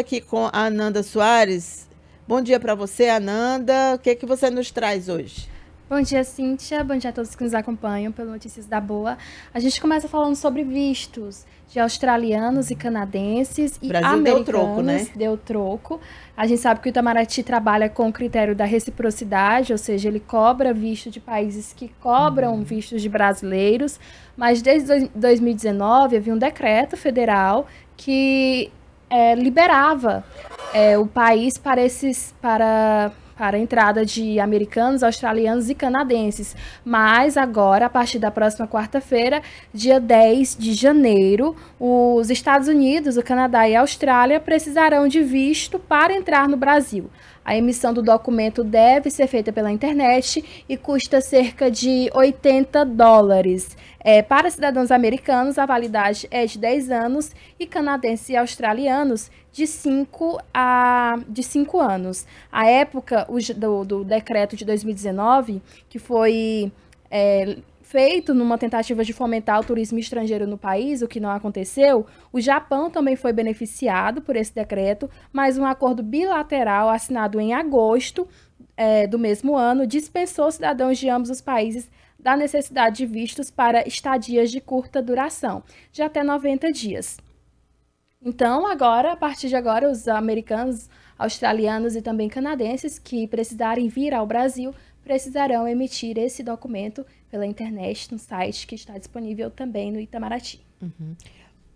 aqui com a Ananda Soares. Bom dia para você, Ananda. O que é que você nos traz hoje? Bom dia, Cíntia. Bom dia a todos que nos acompanham pelo Notícias da Boa. A gente começa falando sobre vistos de australianos e canadenses e Brasil americanos. deu troco, né? Deu troco. A gente sabe que o Itamaraty trabalha com o critério da reciprocidade, ou seja, ele cobra visto de países que cobram uhum. vistos de brasileiros, mas desde 2019 havia um decreto federal que é, liberava é, o país para esses para para a entrada de americanos, australianos e canadenses. Mas agora, a partir da próxima quarta-feira, dia 10 de janeiro, os Estados Unidos, o Canadá e a Austrália precisarão de visto para entrar no Brasil. A emissão do documento deve ser feita pela internet e custa cerca de 80 dólares. É, para cidadãos americanos, a validade é de 10 anos e canadenses e australianos de 5 a de 5 anos. A época o, do, do decreto de 2019, que foi é, feito numa tentativa de fomentar o turismo estrangeiro no país, o que não aconteceu, o Japão também foi beneficiado por esse decreto, mas um acordo bilateral assinado em agosto é, do mesmo ano dispensou cidadãos de ambos os países da necessidade de vistos para estadias de curta duração, de até 90 dias. Então, agora, a partir de agora, os americanos, australianos e também canadenses que precisarem vir ao Brasil precisarão emitir esse documento pela internet no site que está disponível também no Itamaraty. Uhum.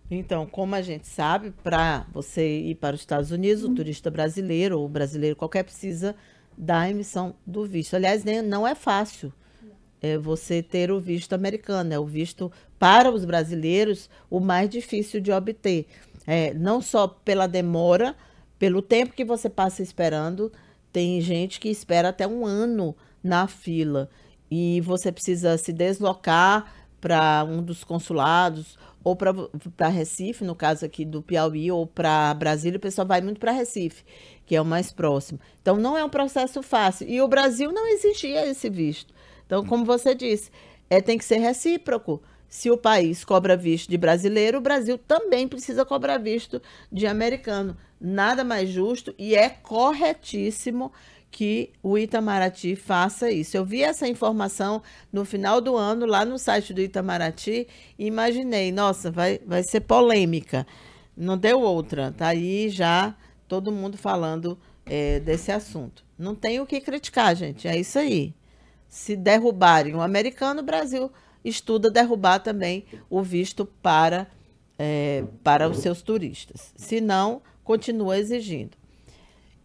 Então, como a gente sabe, para você ir para os Estados Unidos, uhum. o turista brasileiro ou brasileiro qualquer precisa da emissão do visto. Aliás, nem, né, não é fácil é você ter o visto americano, é o visto para os brasileiros o mais difícil de obter. É, não só pela demora, pelo tempo que você passa esperando, tem gente que espera até um ano na fila e você precisa se deslocar para um dos consulados ou para Recife, no caso aqui do Piauí, ou para Brasília, o pessoal vai muito para Recife, que é o mais próximo. Então, não é um processo fácil. E o Brasil não exigia esse visto. Então, como você disse, é, tem que ser recíproco. Se o país cobra visto de brasileiro, o Brasil também precisa cobrar visto de americano. Nada mais justo e é corretíssimo que o Itamaraty faça isso. Eu vi essa informação no final do ano lá no site do Itamaraty e imaginei, nossa, vai, vai ser polêmica. Não deu outra, tá aí já todo mundo falando é, desse assunto. Não tem o que criticar, gente, é isso aí. Se derrubarem o americano, o Brasil estuda derrubar também o visto para, é, para os seus turistas. Se não, continua exigindo.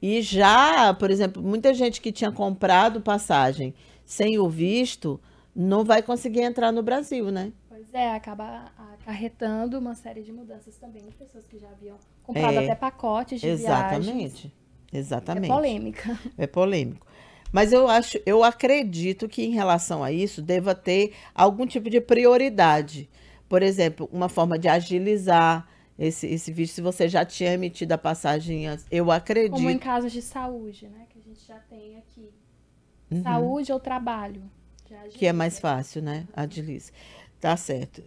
E já, por exemplo, muita gente que tinha comprado passagem sem o visto não vai conseguir entrar no Brasil, né? Pois é, acaba acarretando uma série de mudanças também de pessoas que já haviam comprado é, até pacotes de exatamente, viagens. Exatamente. É polêmica. É polêmico. Mas eu acho, eu acredito que em relação a isso deva ter algum tipo de prioridade. Por exemplo, uma forma de agilizar esse, esse vídeo se você já tinha emitido a passagem antes, eu acredito. Como em casos de saúde, né? Que a gente já tem aqui. Uhum. Saúde ou trabalho. Que é mais fácil, né? Agiliza. Tá certo.